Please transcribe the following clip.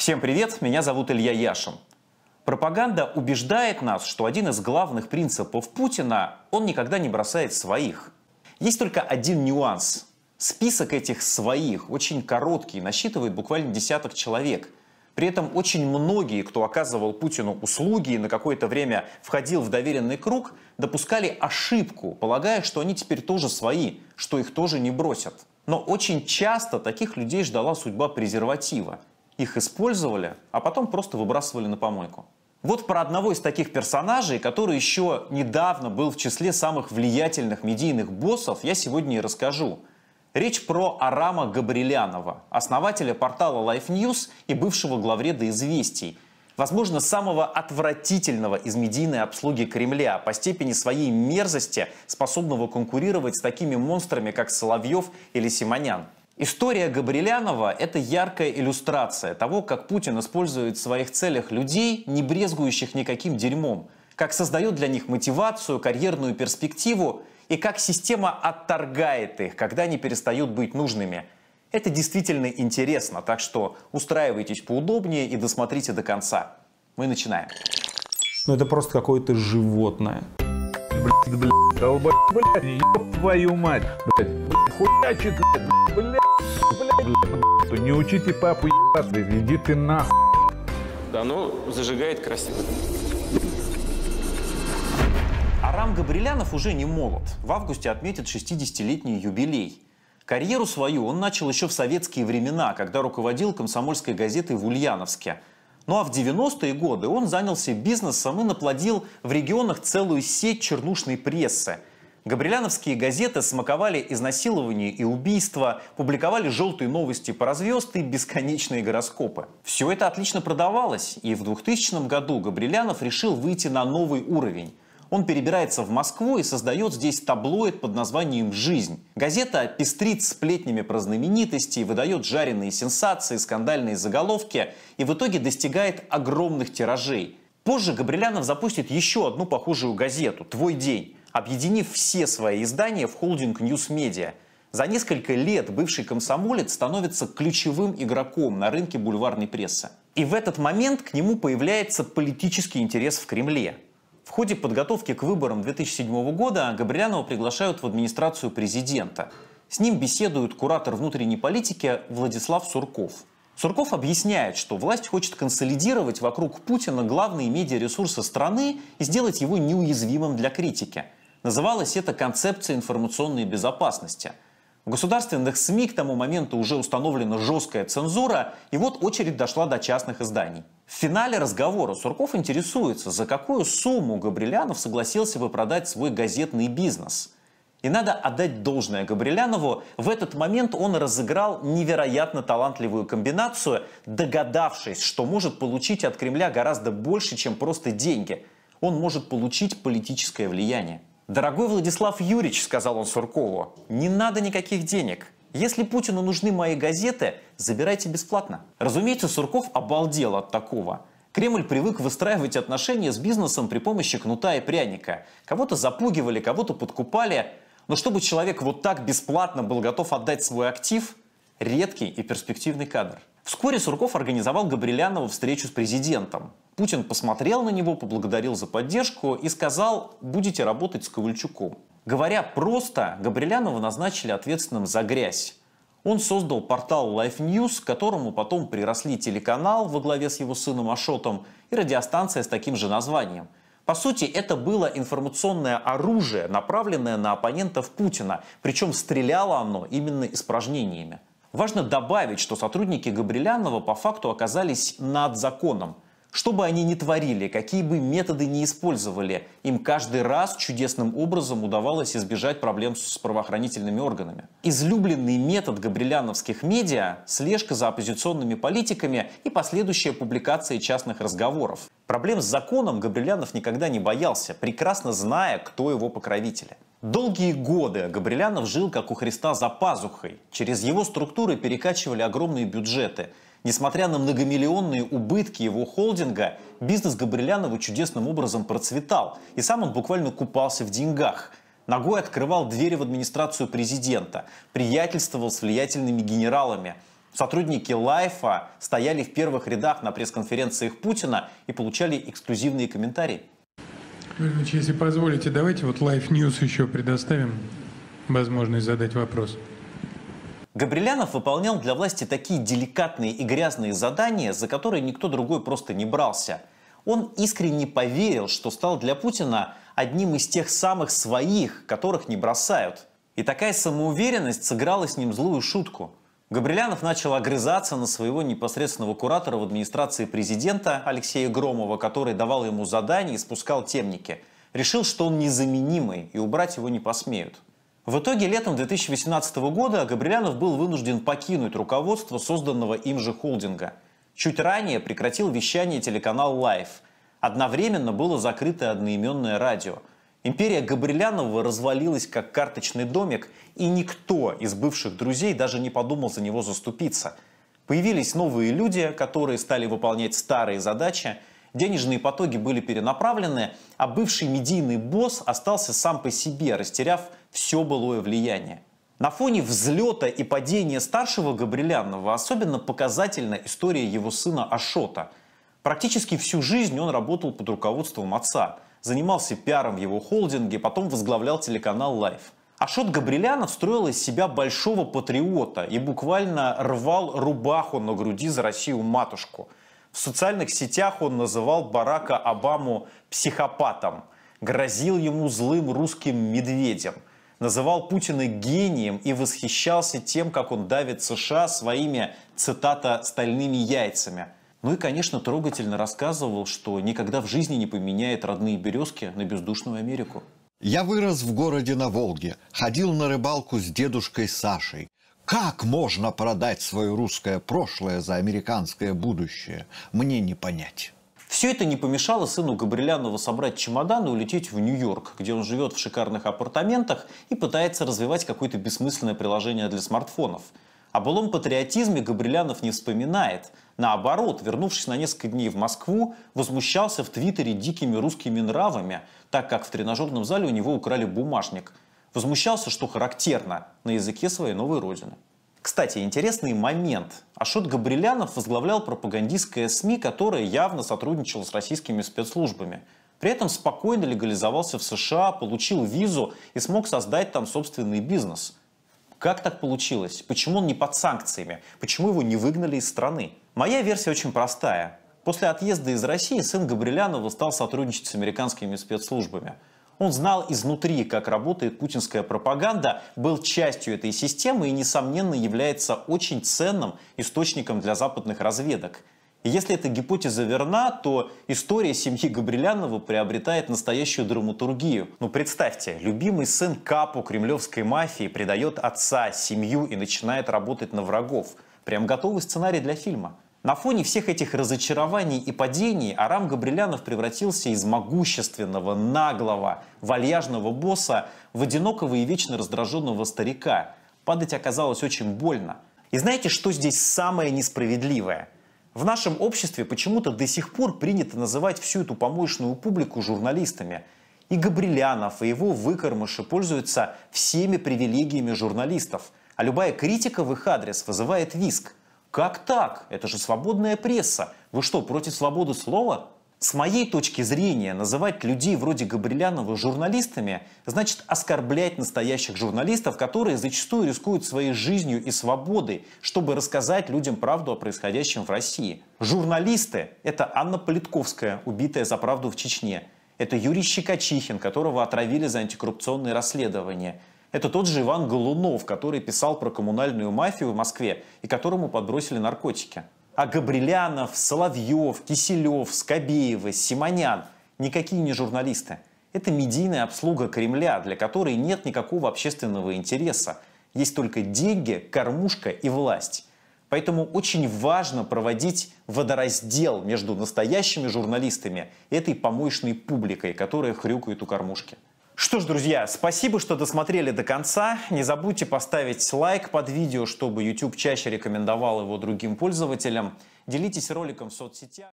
Всем привет, меня зовут Илья Яшин. Пропаганда убеждает нас, что один из главных принципов Путина – он никогда не бросает своих. Есть только один нюанс. Список этих «своих» очень короткий, насчитывает буквально десяток человек. При этом очень многие, кто оказывал Путину услуги и на какое-то время входил в доверенный круг, допускали ошибку, полагая, что они теперь тоже свои, что их тоже не бросят. Но очень часто таких людей ждала судьба презерватива – их использовали, а потом просто выбрасывали на помойку. Вот про одного из таких персонажей, который еще недавно был в числе самых влиятельных медийных боссов, я сегодня и расскажу. Речь про Арама Габрилянова, основателя портала Life News и бывшего главреда «Известий», возможно, самого отвратительного из медийной обслуги Кремля, по степени своей мерзости, способного конкурировать с такими монстрами, как Соловьев или Симонян. История Габрилянова – это яркая иллюстрация того, как Путин использует в своих целях людей, не брезгующих никаким дерьмом, как создает для них мотивацию, карьерную перспективу и как система отторгает их, когда они перестают быть нужными. Это действительно интересно, так что устраивайтесь поудобнее и досмотрите до конца. Мы начинаем. Ну это просто какое-то животное. Блять, блять, долбать, блять, твою мать, блять, хуячит, блять, блять блядь, не учите папу ебаться, иди ты нахуй. Да ну, зажигает красиво. Арам Габрилянов уже не молод. В августе отметит 60-летний юбилей. Карьеру свою он начал еще в советские времена, когда руководил комсомольской газетой в Ульяновске. Ну а в 90-е годы он занялся бизнесом и наплодил в регионах целую сеть чернушной прессы – Габриляновские газеты смаковали изнасилование и убийства, публиковали желтые новости про звезды и бесконечные гороскопы. Все это отлично продавалось, и в 2000 году Габрилянов решил выйти на новый уровень. Он перебирается в Москву и создает здесь таблоид под названием «Жизнь». Газета пестрит сплетнями про знаменитости, выдает жареные сенсации, скандальные заголовки и в итоге достигает огромных тиражей. Позже Габрилянов запустит еще одну похожую газету «Твой день», объединив все свои издания в холдинг News Media. За несколько лет бывший комсомолец становится ключевым игроком на рынке бульварной прессы. И в этот момент к нему появляется политический интерес в Кремле. В ходе подготовки к выборам 2007 года Габрилянова приглашают в администрацию президента. С ним беседует куратор внутренней политики Владислав Сурков. Сурков объясняет, что власть хочет консолидировать вокруг Путина главные медиаресурсы страны и сделать его неуязвимым для критики – Называлась это концепция информационной безопасности. В государственных СМИ к тому моменту уже установлена жесткая цензура, и вот очередь дошла до частных изданий. В финале разговора Сурков интересуется, за какую сумму Габрилянов согласился бы продать свой газетный бизнес. И надо отдать должное Габрилянову, в этот момент он разыграл невероятно талантливую комбинацию, догадавшись, что может получить от Кремля гораздо больше, чем просто деньги. Он может получить политическое влияние. «Дорогой Владислав Юрьевич», — сказал он Суркову, — «не надо никаких денег. Если Путину нужны мои газеты, забирайте бесплатно». Разумеется, Сурков обалдел от такого. Кремль привык выстраивать отношения с бизнесом при помощи кнута и пряника. Кого-то запугивали, кого-то подкупали. Но чтобы человек вот так бесплатно был готов отдать свой актив, редкий и перспективный кадр. Вскоре Сурков организовал Габрилянову встречу с президентом. Путин посмотрел на него, поблагодарил за поддержку и сказал «будете работать с Ковальчуком». Говоря просто, Габрилянова назначили ответственным за грязь. Он создал портал Life News, к которому потом приросли телеканал во главе с его сыном Ашотом и радиостанция с таким же названием. По сути, это было информационное оружие, направленное на оппонентов Путина, причем стреляло оно именно испражнениями. Важно добавить, что сотрудники Габрилянова по факту оказались над законом – что бы они ни творили, какие бы методы ни использовали, им каждый раз чудесным образом удавалось избежать проблем с правоохранительными органами. Излюбленный метод габриляновских медиа – слежка за оппозиционными политиками и последующая публикация частных разговоров. Проблем с законом Габрилянов никогда не боялся, прекрасно зная, кто его покровители. Долгие годы Габрилянов жил как у Христа за пазухой. Через его структуры перекачивали огромные бюджеты – Несмотря на многомиллионные убытки его холдинга, бизнес Габрилянова чудесным образом процветал, и сам он буквально купался в деньгах. Ногой открывал двери в администрацию президента, приятельствовал с влиятельными генералами. Сотрудники Лайфа стояли в первых рядах на пресс-конференциях Путина и получали эксклюзивные комментарии. Ильич, если позволите, давайте вот Life News еще предоставим возможность задать вопрос. Габрилянов выполнял для власти такие деликатные и грязные задания, за которые никто другой просто не брался. Он искренне поверил, что стал для Путина одним из тех самых своих, которых не бросают. И такая самоуверенность сыграла с ним злую шутку. Габрилянов начал огрызаться на своего непосредственного куратора в администрации президента Алексея Громова, который давал ему задания и спускал темники. Решил, что он незаменимый и убрать его не посмеют. В итоге летом 2018 года Габрилянов был вынужден покинуть руководство созданного им же холдинга. Чуть ранее прекратил вещание телеканал Life. Одновременно было закрыто одноименное радио. Империя Габрилянова развалилась как карточный домик, и никто из бывших друзей даже не подумал за него заступиться. Появились новые люди, которые стали выполнять старые задачи, денежные потоки были перенаправлены, а бывший медийный босс остался сам по себе, растеряв – все былое влияние. На фоне взлета и падения старшего Габрилянного особенно показательна история его сына Ашота. Практически всю жизнь он работал под руководством отца, занимался пиаром в его холдинге, потом возглавлял телеканал Life. Ашот Габрилянов строил из себя большого патриота и буквально рвал рубаху на груди за Россию-матушку. В социальных сетях он называл Барака Обаму психопатом, грозил ему злым русским медведем – называл Путина гением и восхищался тем, как он давит США своими, цитата, «стальными яйцами». Ну и, конечно, трогательно рассказывал, что никогда в жизни не поменяет родные березки на бездушную Америку. Я вырос в городе на Волге, ходил на рыбалку с дедушкой Сашей. Как можно продать свое русское прошлое за американское будущее, мне не понять. Все это не помешало сыну Габрилянову собрать чемодан и улететь в Нью-Йорк, где он живет в шикарных апартаментах и пытается развивать какое-то бессмысленное приложение для смартфонов. О былом патриотизме Габрилянов не вспоминает. Наоборот, вернувшись на несколько дней в Москву, возмущался в Твиттере дикими русскими нравами, так как в тренажерном зале у него украли бумажник. Возмущался, что характерно, на языке своей новой родины. Кстати, интересный момент. Ашот Габрилянов возглавлял пропагандистское СМИ, которое явно сотрудничало с российскими спецслужбами. При этом спокойно легализовался в США, получил визу и смог создать там собственный бизнес. Как так получилось? Почему он не под санкциями? Почему его не выгнали из страны? Моя версия очень простая. После отъезда из России сын Габрилянова стал сотрудничать с американскими спецслужбами – он знал изнутри, как работает путинская пропаганда, был частью этой системы и, несомненно, является очень ценным источником для западных разведок. И если эта гипотеза верна, то история семьи Габрилянова приобретает настоящую драматургию. Ну представьте, любимый сын Капу кремлевской мафии предает отца, семью и начинает работать на врагов. Прям готовый сценарий для фильма. На фоне всех этих разочарований и падений Арам Габрилянов превратился из могущественного, наглого, вальяжного босса в одинокого и вечно раздраженного старика. Падать оказалось очень больно. И знаете, что здесь самое несправедливое? В нашем обществе почему-то до сих пор принято называть всю эту помоечную публику журналистами. И Габрилянов, и его выкормыши пользуются всеми привилегиями журналистов. А любая критика в их адрес вызывает виск – как так? Это же свободная пресса. Вы что, против свободы слова? С моей точки зрения, называть людей вроде Габрилянова журналистами значит оскорблять настоящих журналистов, которые зачастую рискуют своей жизнью и свободой, чтобы рассказать людям правду о происходящем в России. Журналисты – это Анна Политковская, убитая за правду в Чечне. Это Юрий Щекочихин, которого отравили за антикоррупционные расследования – это тот же Иван Голунов, который писал про коммунальную мафию в Москве и которому подбросили наркотики. А Габрилянов, Соловьев, Киселев, Скобеева, Симонян – никакие не журналисты. Это медийная обслуга Кремля, для которой нет никакого общественного интереса. Есть только деньги, кормушка и власть. Поэтому очень важно проводить водораздел между настоящими журналистами и этой помоечной публикой, которая хрюкает у кормушки. Что ж, друзья, спасибо, что досмотрели до конца. Не забудьте поставить лайк под видео, чтобы YouTube чаще рекомендовал его другим пользователям. Делитесь роликом в соцсетях.